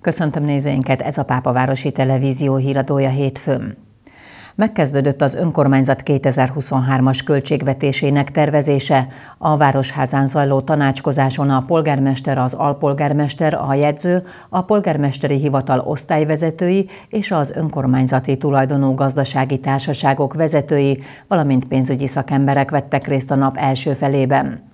Köszöntöm nézőinket, ez a városi Televízió híradója hétfőn. Megkezdődött az önkormányzat 2023-as költségvetésének tervezése. A Városházán zajló tanácskozáson a polgármester, az alpolgármester, a jegyző, a polgármesteri hivatal osztályvezetői és az önkormányzati tulajdonú gazdasági társaságok vezetői, valamint pénzügyi szakemberek vettek részt a nap első felében.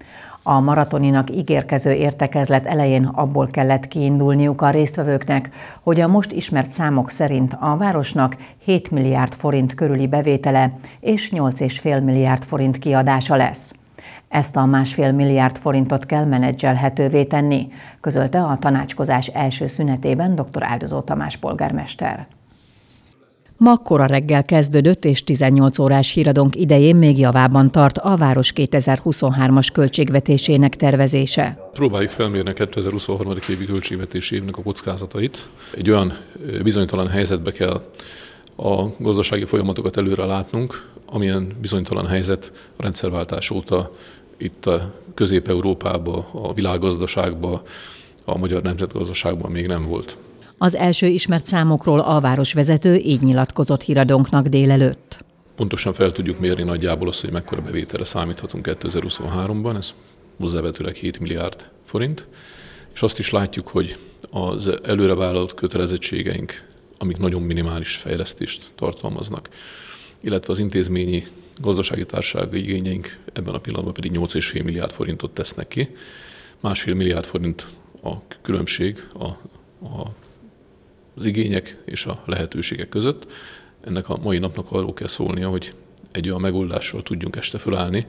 A maratoninak ígérkező értekezlet elején abból kellett kiindulniuk a résztvevőknek, hogy a most ismert számok szerint a városnak 7 milliárd forint körüli bevétele és 8,5 milliárd forint kiadása lesz. Ezt a másfél milliárd forintot kell menedzselhetővé tenni, közölte a tanácskozás első szünetében dr. Áldozó Tamás polgármester. Ma kora reggel kezdődött, és 18 órás híradónk idején még javában tart a város 2023-as költségvetésének tervezése. Próbáljuk felmérni a 2023. évi költségvetési évnek a kockázatait. Egy olyan bizonytalan helyzetbe kell a gazdasági folyamatokat előre látnunk, amilyen bizonytalan helyzet a rendszerváltás óta itt közép európában a világgazdaságban, a magyar nemzetgazdaságban még nem volt. Az első ismert számokról a városvezető így nyilatkozott híradónknak délelőtt. Pontosan fel tudjuk mérni nagyjából azt, hogy mekkora bevételre számíthatunk 2023-ban, ez hozzávetőleg 7 milliárd forint, és azt is látjuk, hogy az előre vállalt kötelezettségeink, amik nagyon minimális fejlesztést tartalmaznak, illetve az intézményi gazdasági társaság igényeink ebben a pillanatban pedig 8,5 milliárd forintot tesznek ki. Másfél milliárd forint a különbség a, a az igények és a lehetőségek között. Ennek a mai napnak arról kell szólnia, hogy egy olyan megoldással tudjunk este fölállni,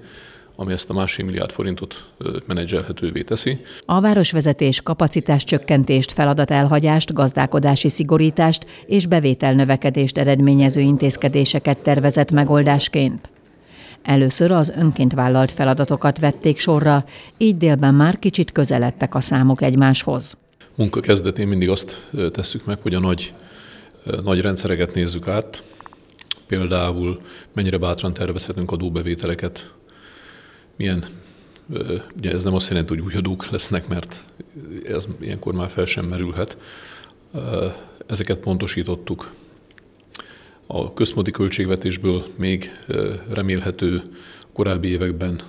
ami ezt a másik milliárd forintot menedzselhetővé teszi. A városvezetés kapacitás csökkentést, feladat elhagyást, gazdálkodási szigorítást és növekedést eredményező intézkedéseket tervezett megoldásként. Először az önként vállalt feladatokat vették sorra, így délben már kicsit közeledtek a számok egymáshoz munka kezdetén mindig azt tesszük meg, hogy a nagy, nagy rendszereket nézzük át, például mennyire bátran tervezhetünk adóbevételeket, milyen, ugye ez nem azt jelenti, hogy új adók lesznek, mert ez ilyenkor már fel sem merülhet. Ezeket pontosítottuk. A központi költségvetésből még remélhető korábbi években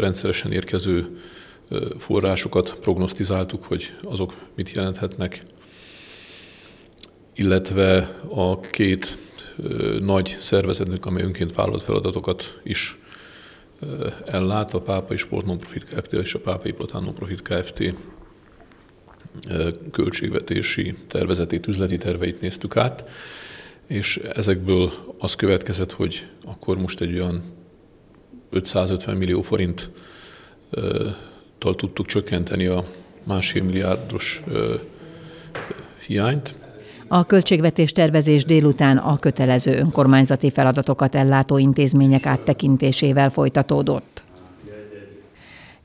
rendszeresen érkező forrásokat prognosztizáltuk, hogy azok mit jelenthetnek, illetve a két nagy szervezetnek, amely önként vállalt feladatokat is ellát, a Pápai Sport Nonprofit Kft. és a Pápai Platán Nonprofit Kft. költségvetési tervezetét, üzleti terveit néztük át, és ezekből az következett, hogy akkor most egy olyan 550 millió forint tal tudtuk csökkenteni a másfél milliárdos hiányt. A költségvetés tervezés délután a kötelező önkormányzati feladatokat ellátó intézmények áttekintésével folytatódott.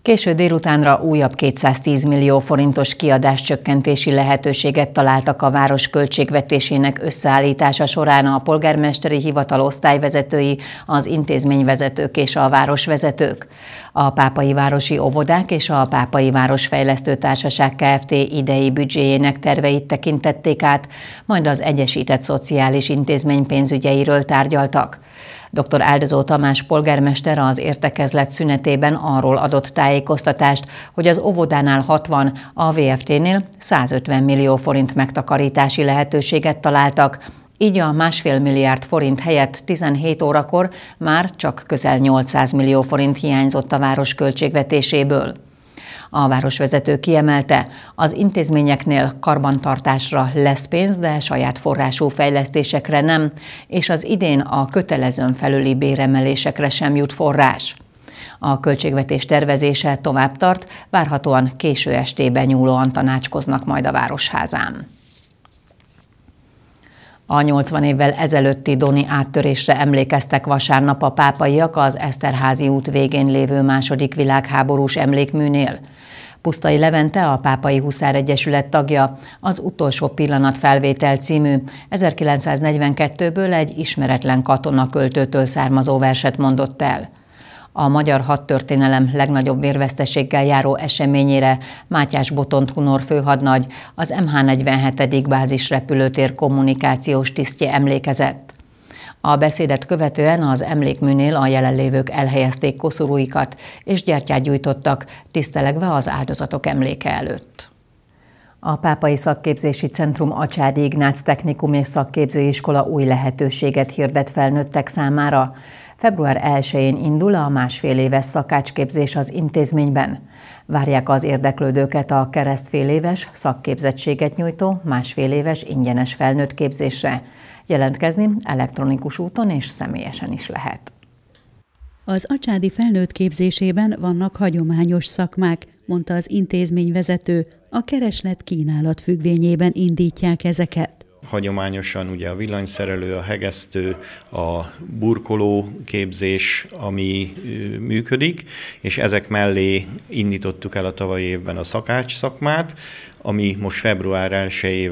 Késő délutánra újabb 210 millió forintos kiadás csökkentési lehetőséget találtak a város költségvetésének összeállítása során a polgármesteri hivatal osztályvezetői, az intézményvezetők és a városvezetők. A Pápai Városi Óvodák és a Pápai Fejlesztő Társaság Kft. idei büdzséjének terveit tekintették át, majd az Egyesített Szociális Intézmény pénzügyeiről tárgyaltak. Dr. Áldozó Tamás polgármester az értekezlet szünetében arról adott tájékoztatást, hogy az óvodánál 60, a VFT-nél 150 millió forint megtakarítási lehetőséget találtak, így a másfél milliárd forint helyett 17 órakor már csak közel 800 millió forint hiányzott a város költségvetéséből. A városvezető kiemelte, az intézményeknél karbantartásra lesz pénz, de saját forrású fejlesztésekre nem, és az idén a kötelezőn felüli béremelésekre sem jut forrás. A költségvetés tervezése tovább tart, várhatóan késő estében nyúlóan tanácskoznak majd a városházán. A 80 évvel ezelőtti Doni áttörésre emlékeztek vasárnap a pápaiak az Eszterházi út végén lévő második világháborús emlékműnél. Pusztai Levente, a Pápai Huszár Egyesület tagja, az utolsó pillanat felvétel című 1942-ből egy ismeretlen katona költőtől származó verset mondott el a magyar hadtörténelem legnagyobb vérveszteséggel járó eseményére Mátyás Botont Hunor főhadnagy, az MH47. bázis repülőtér kommunikációs tisztje emlékezett. A beszédet követően az emlékműnél a jelenlévők elhelyezték koszorúikat, és gyertyát gyújtottak, tisztelegve az áldozatok emléke előtt. A Pápai Szakképzési Centrum Acsádi Ignác Technikum és Szakképzőiskola új lehetőséget hirdet felnőttek számára. Február 1-én indul a másfél éves szakácsképzés az intézményben. Várják az érdeklődőket a keresztfél éves szakképzettséget nyújtó másfél éves ingyenes felnőtt képzésre. Jelentkezni elektronikus úton és személyesen is lehet. Az acsádi felnőtt képzésében vannak hagyományos szakmák, mondta az intézmény vezető, a kereslet kínálat függvényében indítják ezeket hagyományosan ugye a villanyszerelő, a hegesztő, a burkoló képzés, ami működik, és ezek mellé indítottuk el a tavalyi évben a szakács szakmát, ami most február 1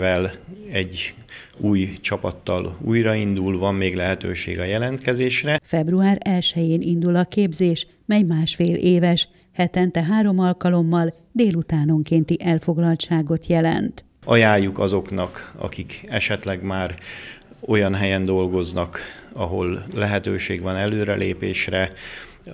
egy új csapattal újraindul, van még lehetőség a jelentkezésre. Február 1-én indul a képzés, mely másfél éves, hetente három alkalommal délutánonkénti elfoglaltságot jelent. Ajánljuk azoknak, akik esetleg már olyan helyen dolgoznak, ahol lehetőség van előrelépésre,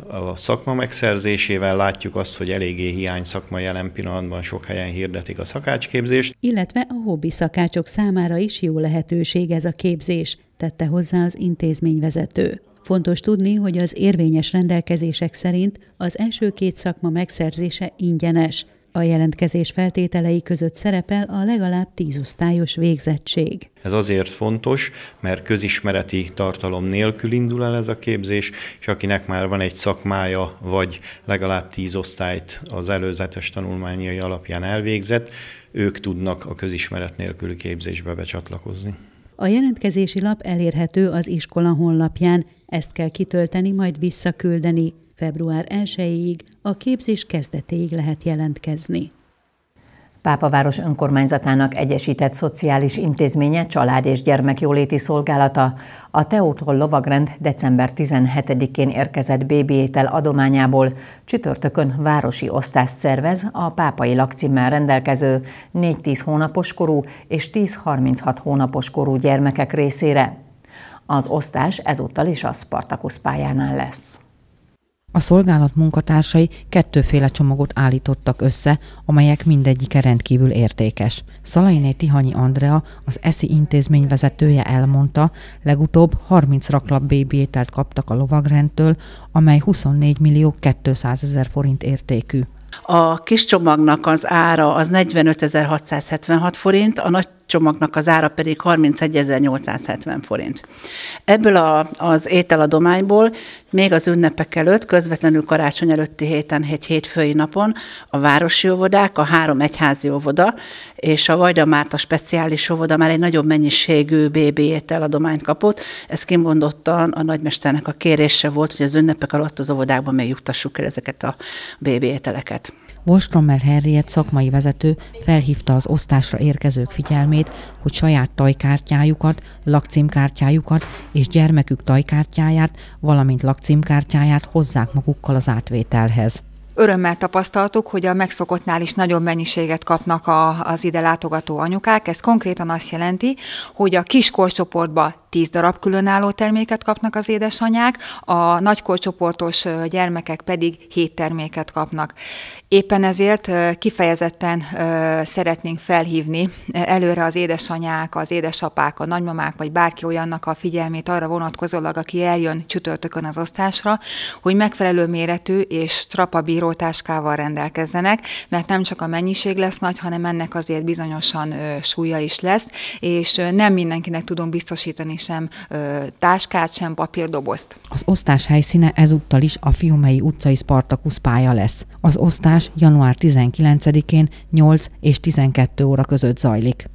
a szakma megszerzésével látjuk azt, hogy eléggé hiány szakma jelen pillanatban sok helyen hirdetik a szakácsképzést. Illetve a hobbi szakácsok számára is jó lehetőség ez a képzés, tette hozzá az intézményvezető. Fontos tudni, hogy az érvényes rendelkezések szerint az első két szakma megszerzése ingyenes – a jelentkezés feltételei között szerepel a legalább tíz osztályos végzettség. Ez azért fontos, mert közismereti tartalom nélkül indul el ez a képzés, és akinek már van egy szakmája, vagy legalább tíz osztályt az előzetes tanulmányai alapján elvégzett, ők tudnak a közismeret nélküli képzésbe becsatlakozni. A jelentkezési lap elérhető az iskola honlapján, ezt kell kitölteni, majd visszaküldeni. Február 1-ig a képzés kezdetéig lehet jelentkezni. Pápaváros önkormányzatának egyesített szociális intézménye, család és gyermekjóléti szolgálata a Teótól lovagrend december 17-én érkezett bébiétel adományából csütörtökön városi osztást szervez a pápai lakcímmel rendelkező 4-10 hónapos korú és 10-36 hónapos korú gyermekek részére. Az osztás ezúttal is a Spartacus pályánál lesz. A szolgálat munkatársai kettőféle csomagot állítottak össze, amelyek mindegyike rendkívül értékes. Szalainé Tihanyi Andrea, az ESZI intézmény vezetője elmondta, legutóbb 30 raklap bébi ételt kaptak a lovagrendtől, amely 24 millió 200 ezer forint értékű. A kis csomagnak az ára az 45.676 forint, a nagy csomagnak az ára pedig 31.870 forint. Ebből a, az ételadományból még az ünnepek előtt, közvetlenül karácsony előtti héten, egy hétfői napon a városi óvodák, a három egyházi óvoda és a Vajda Márta speciális óvoda már egy nagyobb mennyiségű bébi ételadományt kapott. Ez kimondottan a nagymesternek a kérése volt, hogy az ünnepek alatt az óvodákban még juttassuk el ezeket a bébi ételeket. Wolstrommel Henriett szakmai vezető felhívta az osztásra érkezők figyelmét, hogy saját tajkártyájukat, lakcímkártyájukat és gyermekük tajkártyáját, valamint lakcímkártyáját hozzák magukkal az átvételhez örömmel tapasztaltuk, hogy a megszokottnál is nagyobb mennyiséget kapnak a, az ide látogató anyukák. Ez konkrétan azt jelenti, hogy a kiskorcsoportba 10 darab különálló terméket kapnak az édesanyák, a nagykorcsoportos gyermekek pedig 7 terméket kapnak. Éppen ezért kifejezetten szeretnénk felhívni e, előre az édesanyák, az édesapák, a nagymamák, vagy bárki olyannak a figyelmét arra vonatkozólag, aki eljön csütörtökön az osztásra, hogy megfelelő méretű és trapabíró táskával rendelkezzenek, mert nem csak a mennyiség lesz nagy, hanem ennek azért bizonyosan súlya is lesz, és nem mindenkinek tudom biztosítani sem ö, táskát, sem papírdobozt. Az osztás helyszíne ezúttal is a Fiumei utcai Spartakus pálya lesz. Az osztás január 19-én 8 és 12 óra között zajlik.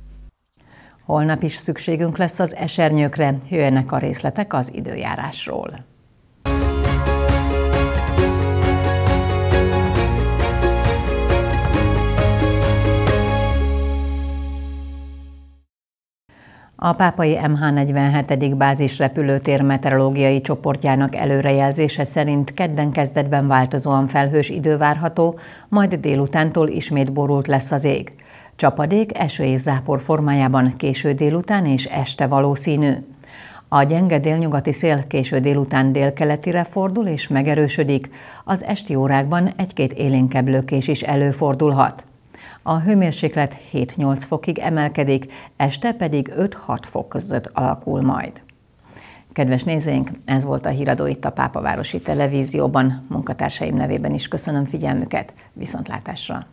Holnap is szükségünk lesz az esernyőkre, jöjjenek a részletek az időjárásról. A pápai MH47. bázis repülőtér meteorológiai csoportjának előrejelzése szerint kedden kezdetben változóan felhős idő várható, majd délutántól ismét borult lesz az ég. Csapadék eső és zápor formájában késő délután és este valószínű. A gyenge délnyugati szél késő délután délkeletire fordul és megerősödik, az esti órákban egy-két élénkebb lökés is előfordulhat. A hőmérséklet 7-8 fokig emelkedik, este pedig 5-6 fok között alakul majd. Kedves nézőink, ez volt a híradó itt a Pápavárosi Televízióban. Munkatársaim nevében is köszönöm figyelmüket. Viszontlátásra!